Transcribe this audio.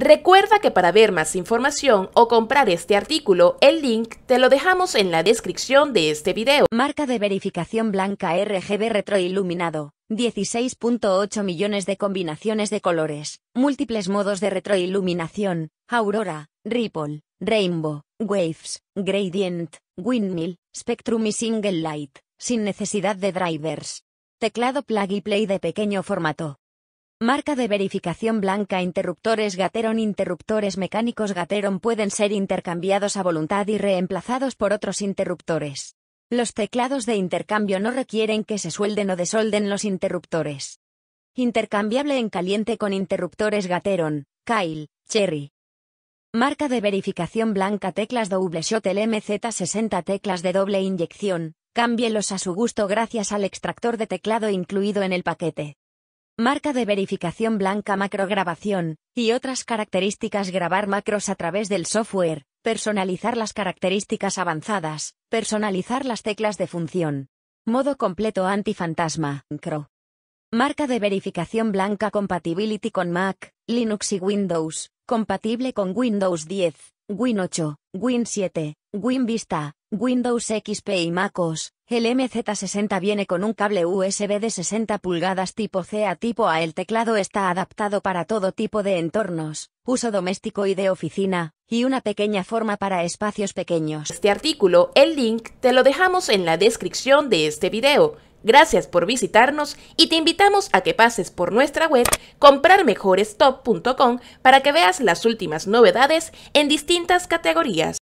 Recuerda que para ver más información o comprar este artículo, el link te lo dejamos en la descripción de este video. Marca de verificación blanca RGB retroiluminado. 16.8 millones de combinaciones de colores, múltiples modos de retroiluminación, aurora, ripple, rainbow, waves, gradient, windmill, spectrum y single light, sin necesidad de drivers. Teclado plug y play de pequeño formato. Marca de verificación blanca Interruptores Gateron Interruptores mecánicos Gateron pueden ser intercambiados a voluntad y reemplazados por otros interruptores. Los teclados de intercambio no requieren que se suelden o desolden los interruptores. Intercambiable en caliente con interruptores Gateron, Kyle, Cherry. Marca de verificación blanca Teclas Double Shot LMZ60 Teclas de doble inyección, cámbielos a su gusto gracias al extractor de teclado incluido en el paquete marca de verificación blanca macro grabación, y otras características grabar macros a través del software, personalizar las características avanzadas, personalizar las teclas de función. Modo completo antifantasma, CRO. Marca de verificación blanca compatibility con Mac, Linux y Windows, compatible con Windows 10, Win 8, Win 7, Win Vista, Windows XP y MacOS, el MZ60 viene con un cable USB de 60 pulgadas tipo C a tipo A. El teclado está adaptado para todo tipo de entornos, uso doméstico y de oficina, y una pequeña forma para espacios pequeños. Este artículo, el link, te lo dejamos en la descripción de este video. Gracias por visitarnos y te invitamos a que pases por nuestra web comprarmejorestop.com para que veas las últimas novedades en distintas categorías.